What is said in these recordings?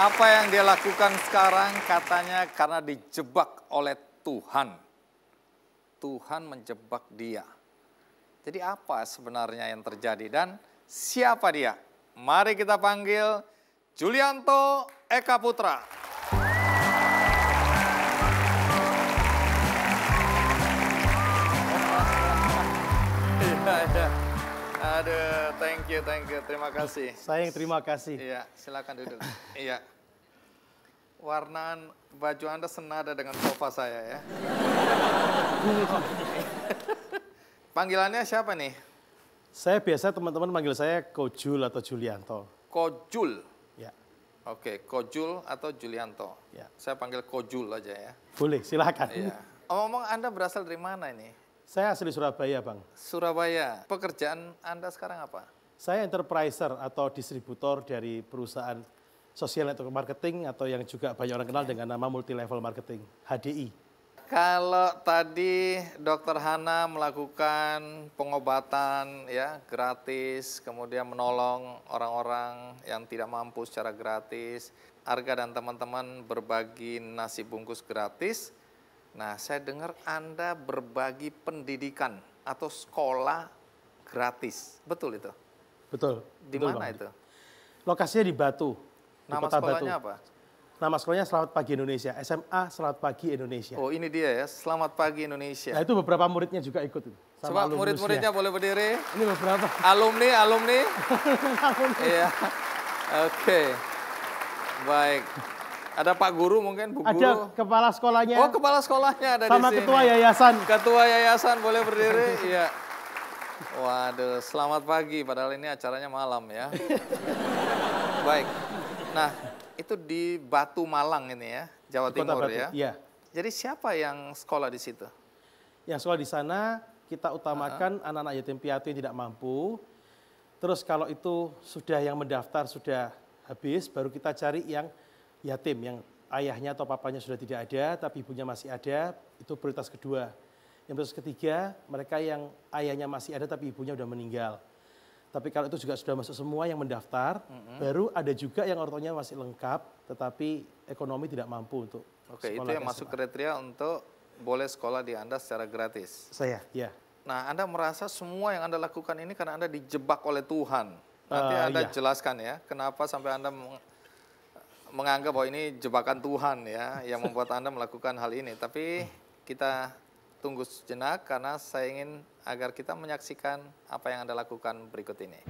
Apa yang dia lakukan sekarang katanya karena dijebak oleh Tuhan. Tuhan menjebak dia. Jadi apa sebenarnya yang terjadi dan siapa dia? Mari kita panggil Julianto Eka Putra. Ada, thank you, thank you. Terima kasih. Saya yang terima kasih. Iya, silakan duduk. iya. Warnaan baju Anda senada dengan sofa saya ya. Panggilannya siapa nih? Saya biasa teman-teman manggil saya Kojul atau Julianto. Kojul? Ya. Oke, Kojul atau Julianto. Ya. Saya panggil Kojul aja ya. Boleh, silakan. Iya. Omong-omong Anda berasal dari mana ini? Saya asli Surabaya, Bang. Surabaya. Pekerjaan Anda sekarang apa? Saya enterpriser atau distributor dari perusahaan sosial network marketing atau yang juga banyak orang kenal iya. dengan nama multi level marketing, HDI. Kalau tadi Dr. Hana melakukan pengobatan ya gratis, kemudian menolong orang-orang yang tidak mampu secara gratis, Arga dan teman-teman berbagi nasi bungkus gratis. Nah, saya dengar Anda berbagi pendidikan atau sekolah gratis. Betul itu? Betul. Di betul mana bang. itu? Lokasinya di Batu. Nama di kota sekolahnya Batu. apa? Nama sekolahnya Selamat Pagi Indonesia, SMA Selamat Pagi Indonesia. Oh, ini dia ya, Selamat Pagi Indonesia. Nah, itu beberapa muridnya juga ikut. itu Coba murid-muridnya boleh berdiri. Ini beberapa. Alumni, alumni. alumni. Iya. Oke. Okay. Baik. Ada Pak Guru mungkin, Bu Guru. Ada kepala sekolahnya. Oh, kepala sekolahnya ada Sama di sini. ketua yayasan. Ketua yayasan boleh berdiri, iya. Waduh, selamat pagi. Padahal ini acaranya malam ya. Baik. Nah, itu di Batu Malang ini ya, Jawa di Timur Batu, ya. Iya. Jadi siapa yang sekolah di situ? Yang sekolah di sana kita utamakan anak-anak uh -huh. Anak -anak yatim piatu yang tidak mampu. Terus kalau itu sudah yang mendaftar sudah habis, baru kita cari yang yatim yang ayahnya atau papanya sudah tidak ada, tapi ibunya masih ada, itu prioritas kedua. Yang prioritas ketiga, mereka yang ayahnya masih ada tapi ibunya sudah meninggal. Tapi kalau itu juga sudah masuk semua yang mendaftar, mm -hmm. baru ada juga yang ortonya masih lengkap, tetapi ekonomi tidak mampu untuk Oke, itu yang SMA. masuk kriteria untuk boleh sekolah di Anda secara gratis. Saya, ya. Nah, Anda merasa semua yang Anda lakukan ini karena Anda dijebak oleh Tuhan. Nanti uh, Anda iya. jelaskan ya, kenapa sampai Anda menganggap bahwa ini jebakan Tuhan ya yang membuat Anda melakukan hal ini. Tapi kita tunggu sejenak karena saya ingin agar kita menyaksikan apa yang Anda lakukan berikut ini.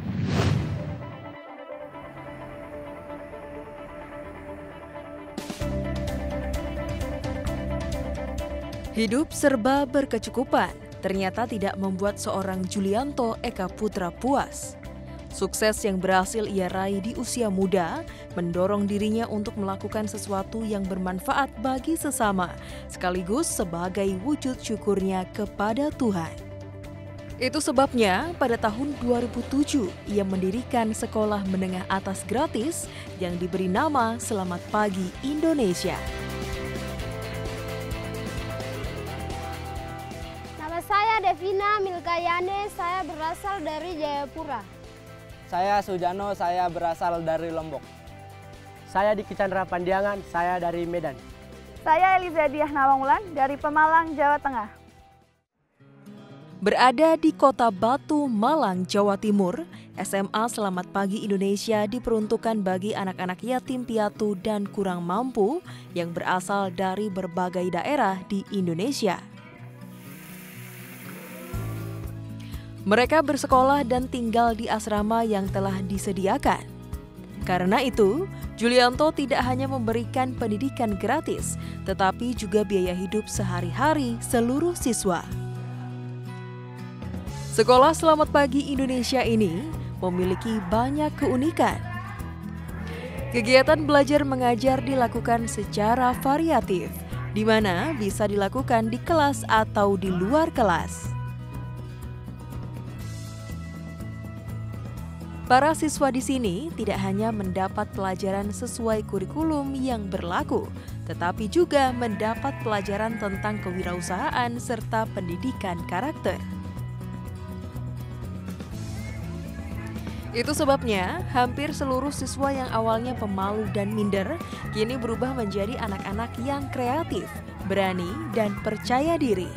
Hidup serba berkecukupan ternyata tidak membuat seorang Julianto Eka Putra puas. Sukses yang berhasil ia raih di usia muda mendorong dirinya untuk melakukan sesuatu yang bermanfaat bagi sesama, sekaligus sebagai wujud syukurnya kepada Tuhan. Itu sebabnya pada tahun 2007 ia mendirikan sekolah menengah atas gratis yang diberi nama Selamat Pagi Indonesia. Nama saya Devina Milkayane, saya berasal dari Jayapura. Saya Sujano, saya berasal dari Lombok. Saya Diki Chandra Pandiangan, saya dari Medan. Saya Eliza Diah Nawangulan dari Pemalang, Jawa Tengah. Berada di kota Batu, Malang, Jawa Timur, SMA Selamat Pagi Indonesia diperuntukkan bagi anak-anak yatim piatu dan kurang mampu yang berasal dari berbagai daerah di Indonesia. Mereka bersekolah dan tinggal di asrama yang telah disediakan. Karena itu, Julianto tidak hanya memberikan pendidikan gratis, tetapi juga biaya hidup sehari-hari seluruh siswa. Sekolah Selamat Pagi Indonesia ini memiliki banyak keunikan. Kegiatan belajar mengajar dilakukan secara variatif, di mana bisa dilakukan di kelas atau di luar kelas. Para siswa di sini tidak hanya mendapat pelajaran sesuai kurikulum yang berlaku, tetapi juga mendapat pelajaran tentang kewirausahaan serta pendidikan karakter. Itu sebabnya hampir seluruh siswa yang awalnya pemalu dan minder kini berubah menjadi anak-anak yang kreatif, berani, dan percaya diri.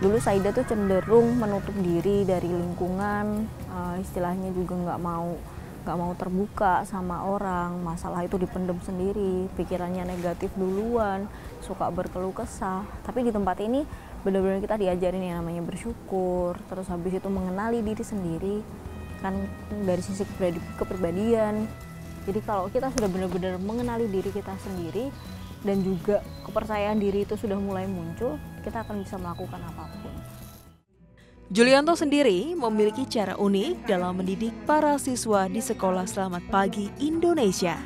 Dulu Saida tuh cenderung menutup diri dari lingkungan, uh, istilahnya juga nggak mau nggak mau terbuka sama orang masalah itu dipendem sendiri pikirannya negatif duluan suka berkeluh kesah tapi di tempat ini benar-benar kita diajarin yang namanya bersyukur terus habis itu mengenali diri sendiri kan dari sisi kepribadian jadi kalau kita sudah benar-benar mengenali diri kita sendiri dan juga kepercayaan diri itu sudah mulai muncul kita akan bisa melakukan apapun Julianto sendiri memiliki cara unik dalam mendidik para siswa di Sekolah Selamat Pagi Indonesia.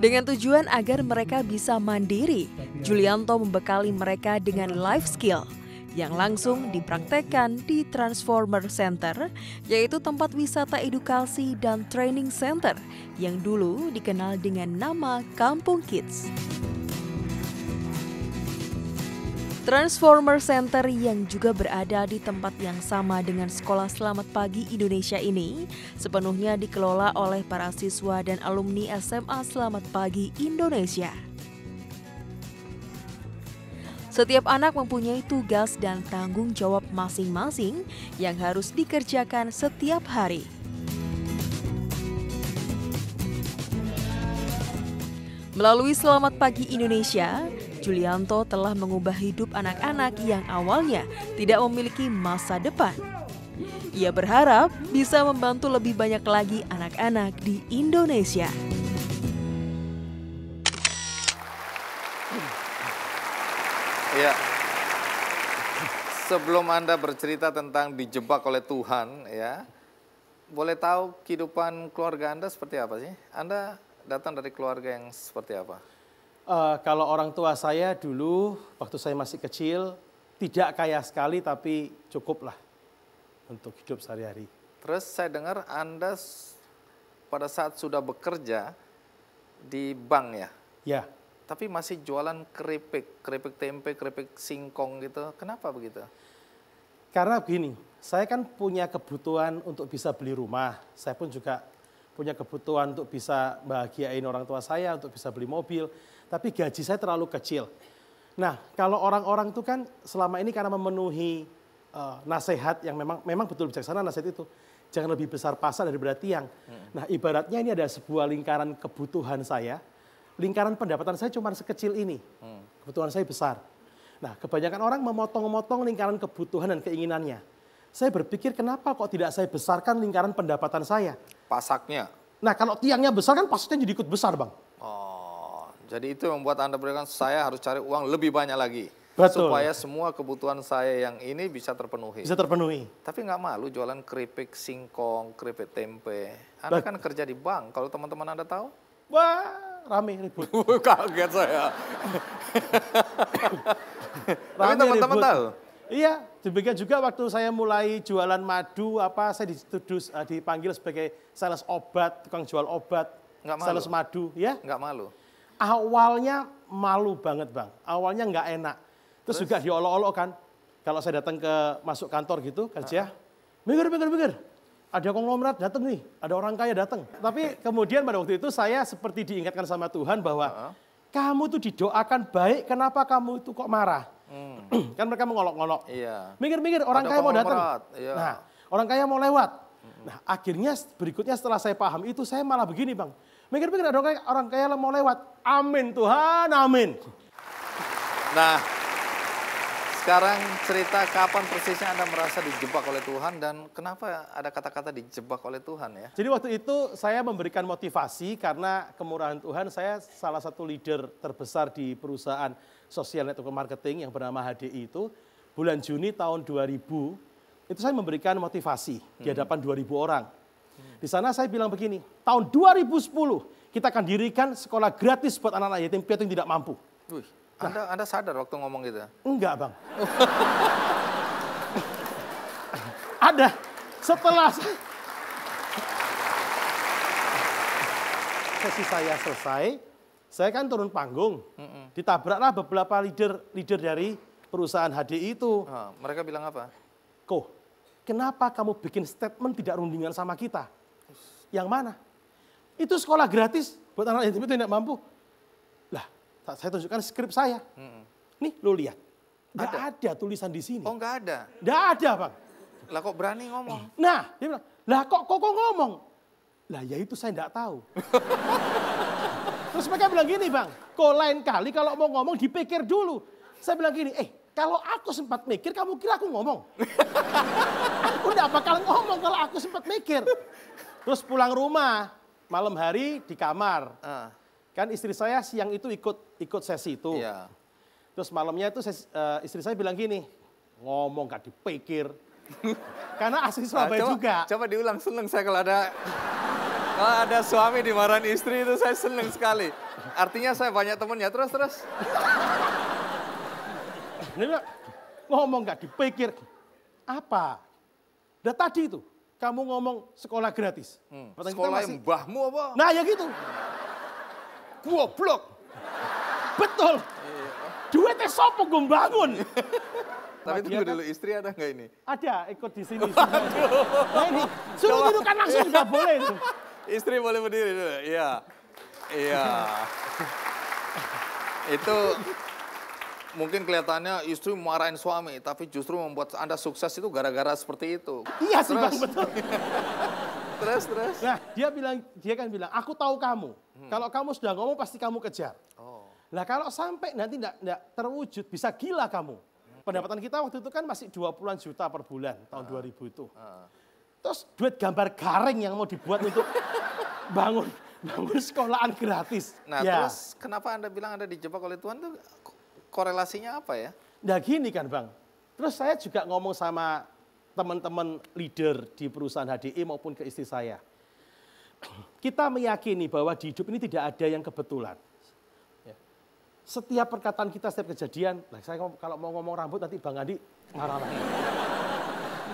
Dengan tujuan agar mereka bisa mandiri, Julianto membekali mereka dengan life skill yang langsung dipraktekkan di Transformer Center, yaitu tempat wisata edukasi dan training center yang dulu dikenal dengan nama Kampung Kids. Transformer Center yang juga berada di tempat yang sama dengan Sekolah Selamat Pagi Indonesia ini sepenuhnya dikelola oleh para siswa dan alumni SMA Selamat Pagi Indonesia. Setiap anak mempunyai tugas dan tanggung jawab masing-masing yang harus dikerjakan setiap hari. Melalui Selamat Pagi Indonesia, Julianto telah mengubah hidup anak-anak yang awalnya tidak memiliki masa depan. Ia berharap bisa membantu lebih banyak lagi anak-anak di Indonesia. Ya. Sebelum Anda bercerita tentang dijebak oleh Tuhan, ya. Boleh tahu kehidupan keluarga Anda seperti apa sih? Anda datang dari keluarga yang seperti apa? uh, kalau orang tua saya dulu waktu saya masih kecil tidak kaya sekali tapi cukuplah untuk hidup sehari-hari. Terus saya dengar Anda pada saat sudah bekerja di bank ya? Ya. Tapi masih jualan keripik, keripik tempe, keripik singkong gitu. Kenapa begitu? Karena begini, saya kan punya kebutuhan untuk bisa beli rumah. Saya pun juga punya kebutuhan untuk bisa bahagiain orang tua saya, untuk bisa beli mobil tapi gaji saya terlalu kecil. Nah, kalau orang-orang itu kan selama ini karena memenuhi uh, nasihat yang memang memang betul bijaksana nasihat itu, jangan lebih besar pasar daripada tiang. Hmm. Nah, ibaratnya ini ada sebuah lingkaran kebutuhan saya, lingkaran pendapatan saya cuma sekecil ini, hmm. kebutuhan saya besar. Nah, kebanyakan orang memotong-motong lingkaran kebutuhan dan keinginannya. Saya berpikir kenapa kok tidak saya besarkan lingkaran pendapatan saya? Pasaknya. Nah, kalau tiangnya besar kan pasaknya jadi ikut besar, Bang. Jadi itu yang membuat Anda berikan saya harus cari uang lebih banyak lagi. Betul. Supaya semua kebutuhan saya yang ini bisa terpenuhi. Bisa terpenuhi. Tapi nggak malu jualan keripik singkong, keripik tempe. Anda Betul. kan kerja di bank, kalau teman-teman Anda tahu. Wah, rame ribut. Kaget saya. rame Tapi teman-teman tahu? Iya, demikian juga waktu saya mulai jualan madu, apa saya dituduh, eh, dipanggil sebagai sales obat, tukang jual obat, Nggak malu. sales madu. ya? Nggak malu. Awalnya malu banget bang, awalnya nggak enak. Terus, Terus? juga diolok-olok kan, kalau saya datang ke masuk kantor gitu kerja, mikir mikir mikir, ada konglomerat datang nih, ada orang kaya datang. Tapi kemudian pada waktu itu saya seperti diingatkan sama Tuhan bahwa uh -huh. kamu tuh didoakan baik, kenapa kamu itu kok marah? Hmm. kan mereka mengolok-olok. Iya. Mikir-mikir orang ada kaya mau datang. Iya. Nah, orang kaya mau lewat. Hmm. Nah, akhirnya berikutnya setelah saya paham itu saya malah begini, Bang. Mikir-mikir ada orang, orang kaya mau lewat. Amin Tuhan, amin. Nah, sekarang cerita kapan persisnya Anda merasa dijebak oleh Tuhan dan kenapa ada kata-kata dijebak oleh Tuhan ya? Jadi waktu itu saya memberikan motivasi karena kemurahan Tuhan saya salah satu leader terbesar di perusahaan sosial network marketing yang bernama HDI itu bulan Juni tahun 2000 itu saya memberikan motivasi di hmm. hadapan 2000 orang. Di sana saya bilang begini, tahun 2010 kita akan dirikan sekolah gratis buat anak-anak yatim piatu yang tidak mampu. Wih, anda, sadar waktu ngomong gitu? Ya? Enggak, Bang. Ada. Setelah sesi saya selesai, saya kan turun panggung. Mm -mm. Ditabraklah beberapa leader leader dari perusahaan HDI itu. Oh, mereka bilang apa? Kok, kenapa kamu bikin statement tidak rundingan sama kita? Yang mana? Itu sekolah gratis buat anak yatim itu tidak mampu. Lah, saya tunjukkan skrip saya. Nih, lu lihat. Enggak ada. ada tulisan di sini. Oh, enggak ada. Enggak ada, Bang. Lah kok berani ngomong? Nah, dia bilang, "Lah kok kok, kok ngomong?" Lah ya itu saya enggak tahu. Terus mereka bilang gini, "Bang, kok lain kali kalau mau ngomong dipikir dulu." Saya bilang gini, "Eh, kalau aku sempat mikir, kamu kira aku ngomong? aku enggak bakal ngomong kalau aku sempat mikir. Terus pulang rumah malam hari di kamar. Uh. Kan istri saya siang itu ikut ikut sesi itu. Yeah. Terus malamnya itu sesi, uh, eh, istri saya bilang gini, ngomong gak dipikir. Karena asli suami nah, juga. Coba diulang seneng saya kalau ada kalau ada suami di dimarahin istri itu saya seneng sekali. Artinya saya banyak temennya terus terus. ngomong gak dipikir. Apa? Udah tadi itu kamu ngomong sekolah gratis. Hmm. sekolah yang mbahmu apa? Nah ya gitu. blok. Betul. Duitnya sopo gue bangun. Tapi tunggu dulu, istri ada nggak ini? Ada, ikut di sini. nah ini, suruh duduk kan langsung nggak boleh itu. Istri boleh berdiri dulu, iya. Iya. itu mungkin kelihatannya istri marahin suami, tapi justru membuat Anda sukses itu gara-gara seperti itu. Iya sih Bang, betul. terus, terus. Nah, dia bilang, dia kan bilang, aku tahu kamu. Hmm. Kalau kamu sudah ngomong, pasti kamu kejar. Oh. Nah, kalau sampai nanti tidak terwujud, bisa gila kamu. Hmm. Pendapatan kita waktu itu kan masih 20-an juta per bulan, tahun uh. Ah. 2000 itu. Uh. Terus duit gambar garing yang mau dibuat untuk bangun bangun sekolahan gratis. Nah, ya. terus kenapa Anda bilang Anda dijebak oleh Tuhan tuh korelasinya apa ya? Nah gini kan Bang, terus saya juga ngomong sama teman-teman leader di perusahaan HDI maupun ke istri saya. Kita meyakini bahwa di hidup ini tidak ada yang kebetulan. Ya. Setiap perkataan kita, setiap kejadian, nah saya kalau mau ngomong rambut nanti Bang Andi marah lagi.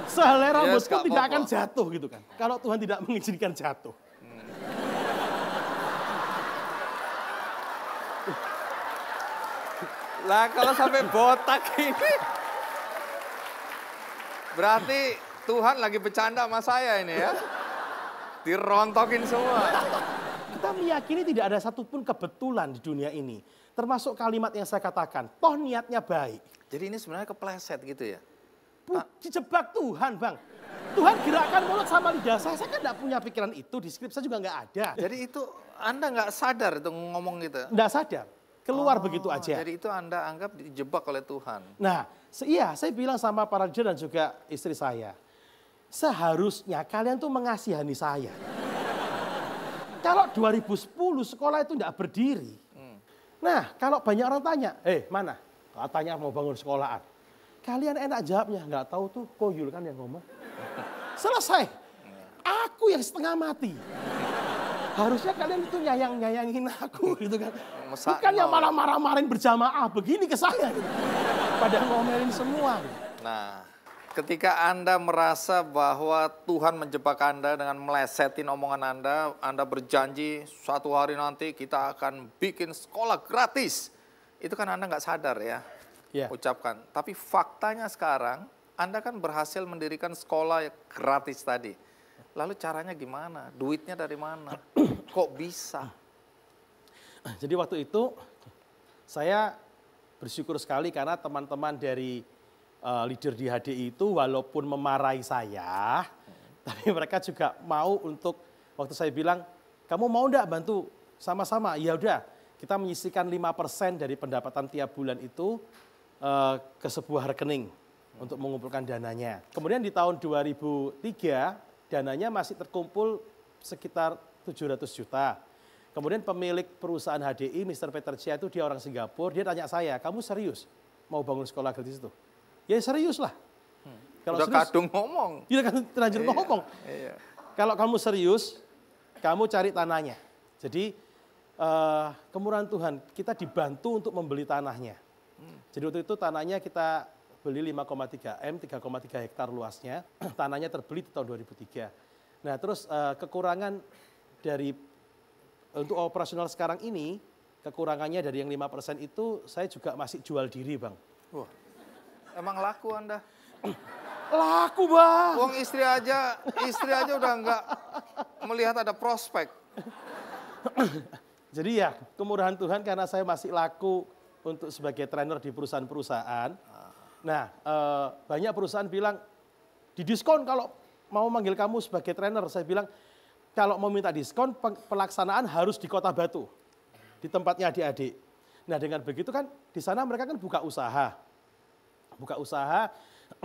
Sehelai rambut yes, tidak akan jatuh gitu kan. Kalau Tuhan tidak mengizinkan jatuh. Lah kalau sampai botak ini. Berarti Tuhan lagi bercanda sama saya ini ya. Dirontokin semua. Kita meyakini tidak ada satupun kebetulan di dunia ini. Termasuk kalimat yang saya katakan, toh niatnya baik. Jadi ini sebenarnya kepleset gitu ya? dijebak Tuhan bang. Tuhan gerakan mulut sama lidah saya. Saya kan gak punya pikiran itu, di skrip saya juga gak ada. Jadi itu Anda gak sadar itu ngomong gitu? Gak sadar keluar oh, begitu aja. Jadi itu Anda anggap dijebak oleh Tuhan. Nah, iya, saya bilang sama para Raja dan juga istri saya. Seharusnya kalian tuh mengasihani saya. kalau 2010 sekolah itu tidak berdiri. Hmm. Nah, kalau banyak orang tanya, eh hey, mana? Tanya mau bangun sekolahan. Kalian enak jawabnya, enggak tahu tuh koyul kan yang ngomong. Selesai. Aku yang setengah mati harusnya kalian itu nyayang nyayangin aku gitu kan. Bukan yang malah marah-marahin berjamaah begini ke saya gitu. Pada ngomelin semua. Gitu. Nah, ketika Anda merasa bahwa Tuhan menjebak Anda dengan melesetin omongan Anda, Anda berjanji suatu hari nanti kita akan bikin sekolah gratis. Itu kan Anda nggak sadar ya, yeah. ucapkan. Tapi faktanya sekarang Anda kan berhasil mendirikan sekolah gratis tadi. Lalu caranya gimana? Duitnya dari mana? kok bisa? Ah, jadi waktu itu saya bersyukur sekali karena teman-teman dari uh, leader di HDI itu walaupun memarahi saya, hmm. tapi mereka juga mau untuk waktu saya bilang, kamu mau enggak bantu sama-sama? Ya udah, kita menyisikan 5% dari pendapatan tiap bulan itu uh, ke sebuah rekening hmm. untuk mengumpulkan dananya. Kemudian di tahun 2003 dananya masih terkumpul sekitar 700 juta. Kemudian pemilik perusahaan HDI, Mr. Peter Chia itu dia orang Singapura, dia tanya saya, kamu serius mau bangun sekolah gratis itu? Ya serius lah. Hmm. Kalau Udah serius, kadung ngomong. Iya kan terlanjur iya, ngomong. Iya. Kalau kamu serius, kamu cari tanahnya. Jadi uh, kemurahan Tuhan, kita dibantu untuk membeli tanahnya. Hmm. Jadi waktu itu tanahnya kita beli 5,3 M, 3,3 hektar luasnya. Tanahnya terbeli di tahun 2003. Nah terus uh, kekurangan dari eh, untuk operasional sekarang ini kekurangannya dari yang 5% itu saya juga masih jual diri, Bang. Wah. Emang laku Anda? laku, Bang. Uang istri aja, istri aja udah nggak melihat ada prospek. Jadi ya, kemurahan Tuhan karena saya masih laku untuk sebagai trainer di perusahaan-perusahaan. Nah, eh, banyak perusahaan bilang didiskon kalau mau manggil kamu sebagai trainer. Saya bilang, kalau mau minta diskon pelaksanaan harus di Kota Batu, di tempatnya adik-adik. Nah dengan begitu kan di sana mereka kan buka usaha, buka usaha.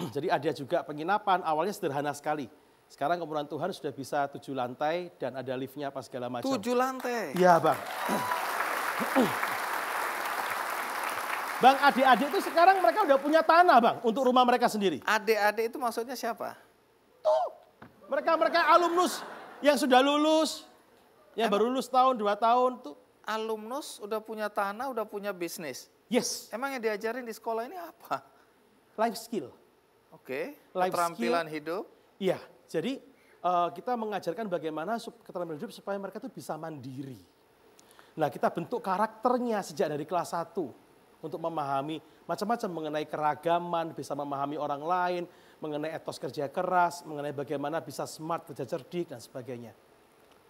Jadi ada juga penginapan awalnya sederhana sekali. Sekarang kemurahan Tuhan sudah bisa tujuh lantai dan ada liftnya pas segala macam. Tujuh lantai? Iya bang. bang adik-adik itu sekarang mereka udah punya tanah bang untuk rumah mereka sendiri. Adik-adik itu maksudnya siapa? Tuh mereka mereka alumnus yang sudah lulus, yang baru lulus tahun, dua tahun tuh. Alumnus udah punya tanah, udah punya bisnis. Yes. Emang yang diajarin di sekolah ini apa? Life skill. Oke. Okay. keterampilan skill. hidup. Iya. Jadi uh, kita mengajarkan bagaimana keterampilan hidup supaya mereka tuh bisa mandiri. Nah kita bentuk karakternya sejak dari kelas 1 untuk memahami macam-macam mengenai keragaman, bisa memahami orang lain, mengenai etos kerja keras, mengenai bagaimana bisa smart, kerja cerdik, dan sebagainya.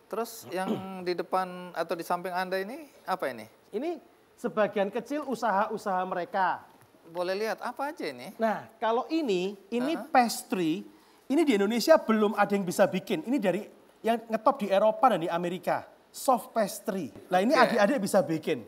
Terus yang di depan atau di samping Anda ini apa ini? Ini sebagian kecil usaha-usaha mereka. Boleh lihat apa aja ini? Nah, kalau ini, ini uh -huh. pastry, ini di Indonesia belum ada yang bisa bikin. Ini dari yang ngetop di Eropa dan di Amerika. Soft pastry. Nah, ini adik-adik okay. bisa bikin.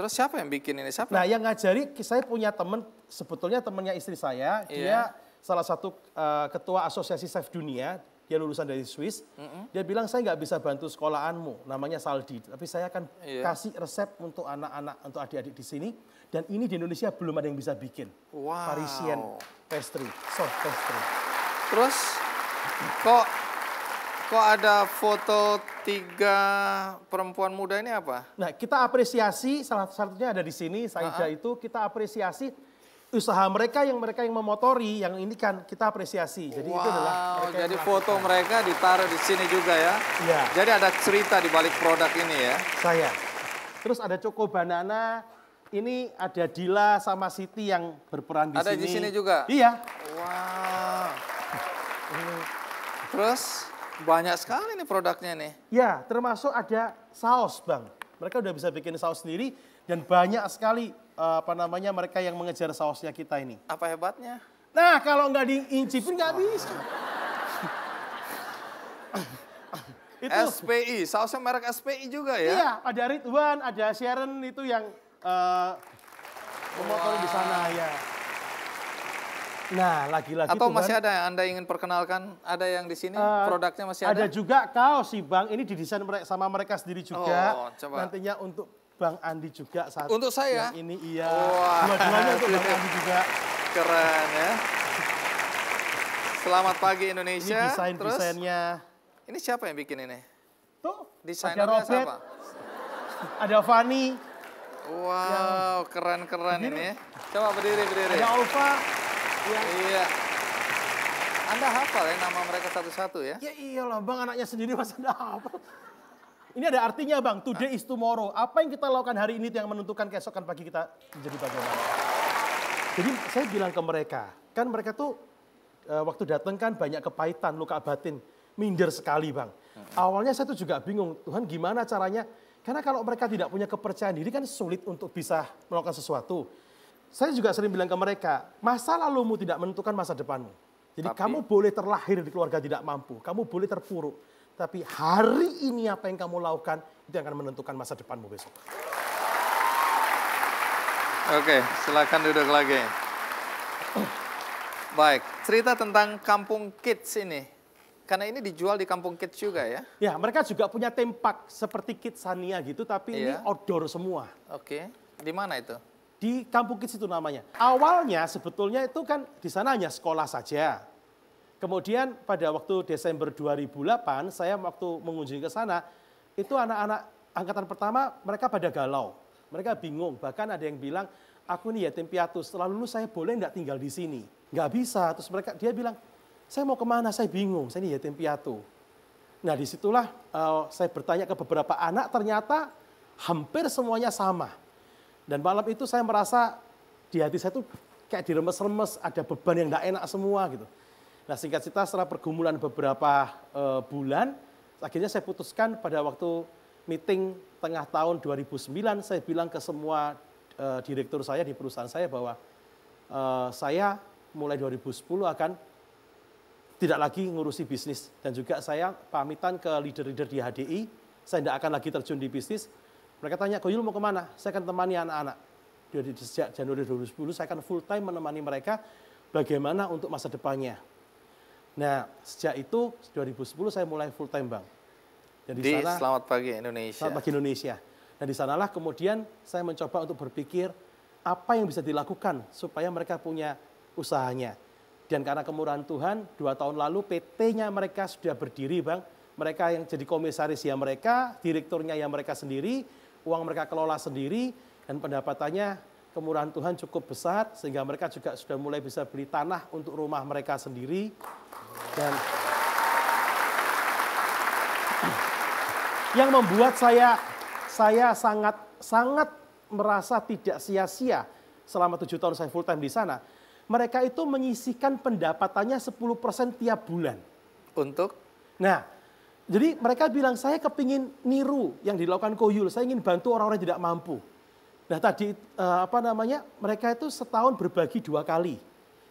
Terus siapa yang bikin ini? Siapa? Nah, yang ngajari saya punya temen, sebetulnya temennya istri saya, yeah. dia salah satu uh, ketua asosiasi chef dunia, dia lulusan dari Swiss. Mm -hmm. Dia bilang saya nggak bisa bantu sekolahanmu, namanya Saldi, tapi saya akan yeah. kasih resep untuk anak-anak, untuk adik-adik di sini. Dan ini di Indonesia belum ada yang bisa bikin. Wow. Parisian pastry, soft pastry. Terus kok Kok ada foto tiga perempuan muda ini apa? Nah, kita apresiasi salah satunya ada di sini Saida uh-huh. itu kita apresiasi usaha mereka yang mereka yang memotori yang ini kan kita apresiasi. Jadi wow, itu adalah jadi foto lakukan. mereka ditaruh di sini juga ya. Iya. Jadi ada cerita di balik produk ini ya. Saya. Terus ada Coko Banana, ini ada Dila sama Siti yang berperan di ada sini. Ada di sini juga? Iya. Wow. Terus? Banyak sekali nih produknya nih. Ya, termasuk ada saus, Bang. Mereka udah bisa bikin saus sendiri dan banyak sekali eh, apa namanya mereka yang mengejar sausnya kita ini. Apa hebatnya? Nah, kalau nggak diincipin nggak bisa. itu. SPI, sausnya merek SPI juga ya? Iya, ada Ridwan, ada Sharon itu yang uh, eh, wow. di sana ya. Nah, lagi-lagi Atau Tuhan, masih ada yang Anda ingin perkenalkan? Ada yang di sini uh, produknya masih ada? Ada juga kaos sih Bang. Ini didesain mereka, sama mereka sendiri juga. Oh, coba. Nantinya untuk Bang Andi juga saat Untuk saya? Yang ini iya. Wow. Dua-duanya untuk Bang Andi juga. Keren ya. Selamat pagi Indonesia. Ini desain-desainnya. Ini siapa yang bikin ini? Tuh, Desainernya siapa? Ada Fani. Wow, keren-keren ini. Coba berdiri, berdiri. Ada Alfa. Ya. Iya. Anda hafal ya nama mereka satu-satu ya? Ya iyalah bang, anaknya sendiri masa Anda hafal. Ini ada artinya bang, today is tomorrow. Apa yang kita lakukan hari ini itu yang menentukan keesokan pagi kita menjadi bagaimana. Jadi saya bilang ke mereka, kan mereka tuh eh, waktu datang kan banyak kepahitan, luka batin, minder sekali bang. Hmm. Awalnya saya tuh juga bingung, Tuhan gimana caranya? Karena kalau mereka tidak punya kepercayaan diri kan sulit untuk bisa melakukan sesuatu. Saya juga sering bilang ke mereka, masa lalumu tidak menentukan masa depanmu. Jadi tapi, kamu boleh terlahir di keluarga tidak mampu, kamu boleh terpuruk. Tapi hari ini apa yang kamu lakukan, itu akan menentukan masa depanmu besok. Oke, silakan duduk lagi. Baik, cerita tentang Kampung Kids ini. Karena ini dijual di Kampung Kids juga ya? Ya, mereka juga punya tempat seperti Kidsania gitu, tapi iya. ini outdoor semua. Oke, di mana itu? di kampung kids itu namanya. Awalnya sebetulnya itu kan di sana hanya sekolah saja. Kemudian pada waktu Desember 2008 saya waktu mengunjungi ke sana itu anak-anak angkatan pertama mereka pada galau. Mereka bingung, bahkan ada yang bilang, aku ini yatim piatu, setelah lulus saya boleh enggak tinggal di sini? Enggak bisa, terus mereka dia bilang, saya mau kemana, saya bingung, saya ini yatim piatu. Nah disitulah uh, saya bertanya ke beberapa anak, ternyata hampir semuanya sama dan malam itu saya merasa di hati saya tuh kayak diremes-remes, ada beban yang tidak enak semua gitu. Nah singkat cerita setelah pergumulan beberapa e, bulan, akhirnya saya putuskan pada waktu meeting tengah tahun 2009, saya bilang ke semua e, direktur saya di perusahaan saya bahwa e, saya mulai 2010 akan tidak lagi ngurusi bisnis dan juga saya pamitan ke leader-leader di HDI, saya tidak akan lagi terjun di bisnis, mereka tanya, yul mau kemana? Saya akan temani anak-anak. Dari sejak Januari 2010, saya akan full time menemani mereka bagaimana untuk masa depannya. Nah, sejak itu 2010 saya mulai full time bang. Jadi di, di sana, Selamat Pagi Indonesia. Selamat Pagi Indonesia. Dan nah, di sanalah kemudian saya mencoba untuk berpikir apa yang bisa dilakukan supaya mereka punya usahanya. Dan karena kemurahan Tuhan, dua tahun lalu PT-nya mereka sudah berdiri bang. Mereka yang jadi komisaris ya mereka, direkturnya ya mereka sendiri, uang mereka kelola sendiri dan pendapatannya kemurahan Tuhan cukup besar sehingga mereka juga sudah mulai bisa beli tanah untuk rumah mereka sendiri dan yang membuat saya saya sangat sangat merasa tidak sia-sia selama tujuh tahun saya full time di sana. Mereka itu menyisihkan pendapatannya 10% tiap bulan. Untuk? Nah, jadi mereka bilang, saya kepingin niru yang dilakukan Koyul. Saya ingin bantu orang-orang yang tidak mampu. Nah tadi, eh, apa namanya, mereka itu setahun berbagi dua kali.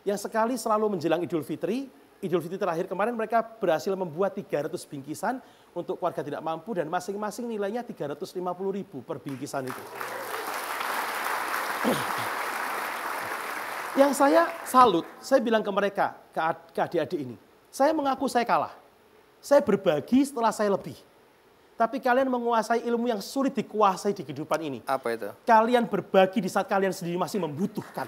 Yang sekali selalu menjelang Idul Fitri. Idul Fitri terakhir kemarin mereka berhasil membuat 300 bingkisan untuk keluarga tidak mampu. Dan masing-masing nilainya 350 ribu per bingkisan itu. yang saya salut, saya bilang ke mereka, ke adik-adik ini. Saya mengaku saya kalah saya berbagi setelah saya lebih. Tapi kalian menguasai ilmu yang sulit dikuasai di kehidupan ini. Apa itu? Kalian berbagi di saat kalian sendiri masih membutuhkan.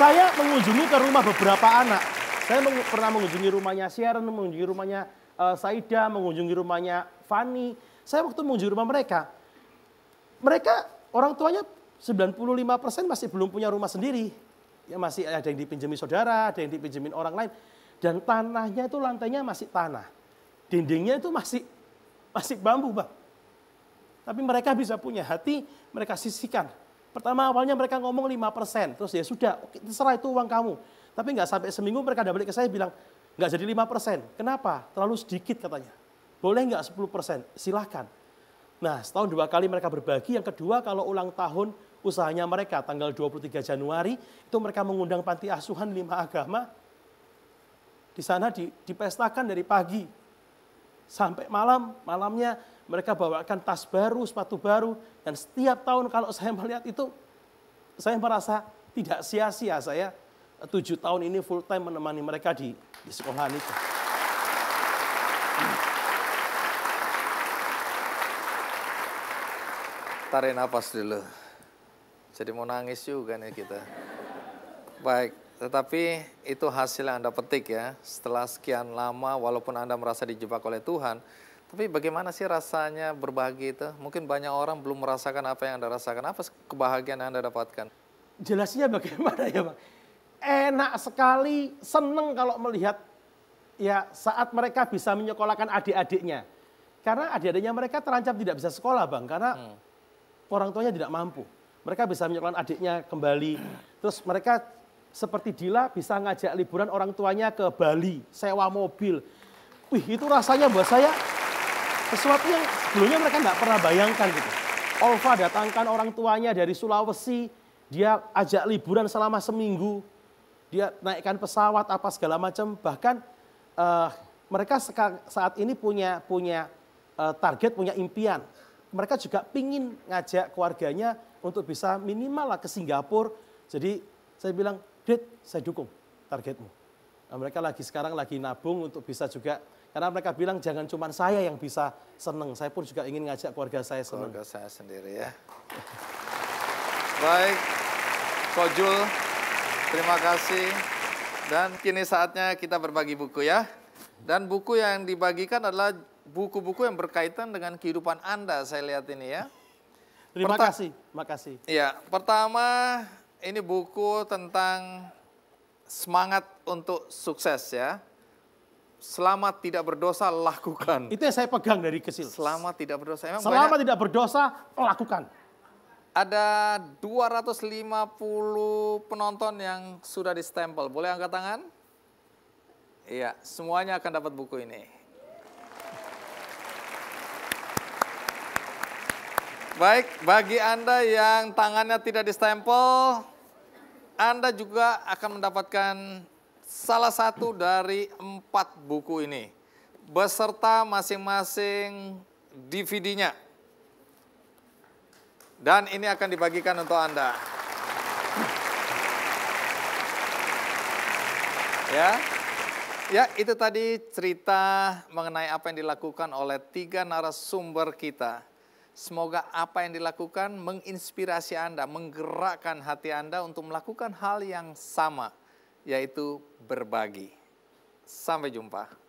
Saya mengunjungi ke rumah beberapa anak. Saya meng pernah mengunjungi rumahnya Sharon, mengunjungi rumahnya uh, Saida, mengunjungi rumahnya Fani. Saya waktu mengunjungi rumah mereka, mereka orang tuanya 95% masih belum punya rumah sendiri. Ya masih ada yang dipinjami saudara, ada yang dipinjemin orang lain dan tanahnya itu lantainya masih tanah. Dindingnya itu masih masih bambu, Bang. Tapi mereka bisa punya hati, mereka sisihkan. Pertama awalnya mereka ngomong 5%, terus ya sudah, oke, terserah itu uang kamu. Tapi nggak sampai seminggu mereka balik ke saya bilang, nggak jadi 5%. Kenapa? Terlalu sedikit katanya. Boleh nggak 10%? Silahkan. Nah, setahun dua kali mereka berbagi. Yang kedua, kalau ulang tahun usahanya mereka, tanggal 23 Januari, itu mereka mengundang panti asuhan lima agama, di sana dipestakan dari pagi sampai malam. Malamnya mereka bawakan tas baru, sepatu baru. Dan setiap tahun kalau saya melihat itu, saya merasa tidak sia-sia saya tujuh tahun ini full time menemani mereka di, di sekolahan itu. Tarik nafas dulu. Jadi mau nangis juga nih kita. Baik, tetapi itu hasil yang Anda petik ya. Setelah sekian lama walaupun Anda merasa dijebak oleh Tuhan, tapi bagaimana sih rasanya berbahagia itu? Mungkin banyak orang belum merasakan apa yang Anda rasakan. Apa kebahagiaan yang Anda dapatkan? Jelasnya bagaimana ya Bang? Enak sekali, seneng kalau melihat ya saat mereka bisa menyekolahkan adik-adiknya. Karena adik-adiknya mereka terancam tidak bisa sekolah Bang, karena hmm. orang tuanya tidak mampu. Mereka bisa menyekolahkan adiknya kembali. Terus mereka seperti Dila bisa ngajak liburan orang tuanya ke Bali, sewa mobil. Wih, itu rasanya buat saya sesuatu yang sebelumnya mereka nggak pernah bayangkan gitu. Olva datangkan orang tuanya dari Sulawesi, dia ajak liburan selama seminggu, dia naikkan pesawat apa segala macam, bahkan uh, mereka saat ini punya punya uh, target, punya impian. Mereka juga pingin ngajak keluarganya untuk bisa minimal lah ke Singapura. Jadi saya bilang Dit, saya dukung targetmu. Nah, mereka lagi sekarang lagi nabung untuk bisa juga karena mereka bilang jangan cuma saya yang bisa seneng, saya pun juga ingin ngajak keluarga saya seneng. Keluarga saya sendiri ya. Baik, Kojul, terima kasih. Dan kini saatnya kita berbagi buku ya. Dan buku yang dibagikan adalah buku-buku yang berkaitan dengan kehidupan Anda, saya lihat ini ya. Terima Terima kasih, makasih. Iya, pertama ini buku tentang semangat untuk sukses ya. Selama tidak berdosa, lakukan. Itu yang saya pegang dari kecil. Selama tidak berdosa. Emang Selama banyak... tidak berdosa, lakukan. Ada 250 penonton yang sudah distempel. Boleh angkat tangan? Iya, semuanya akan dapat buku ini. Baik, bagi Anda yang tangannya tidak distempel, anda juga akan mendapatkan salah satu dari empat buku ini beserta masing-masing DVD-nya. Dan ini akan dibagikan untuk Anda. Ya. Ya, itu tadi cerita mengenai apa yang dilakukan oleh tiga narasumber kita Semoga apa yang dilakukan menginspirasi Anda, menggerakkan hati Anda untuk melakukan hal yang sama, yaitu berbagi. Sampai jumpa.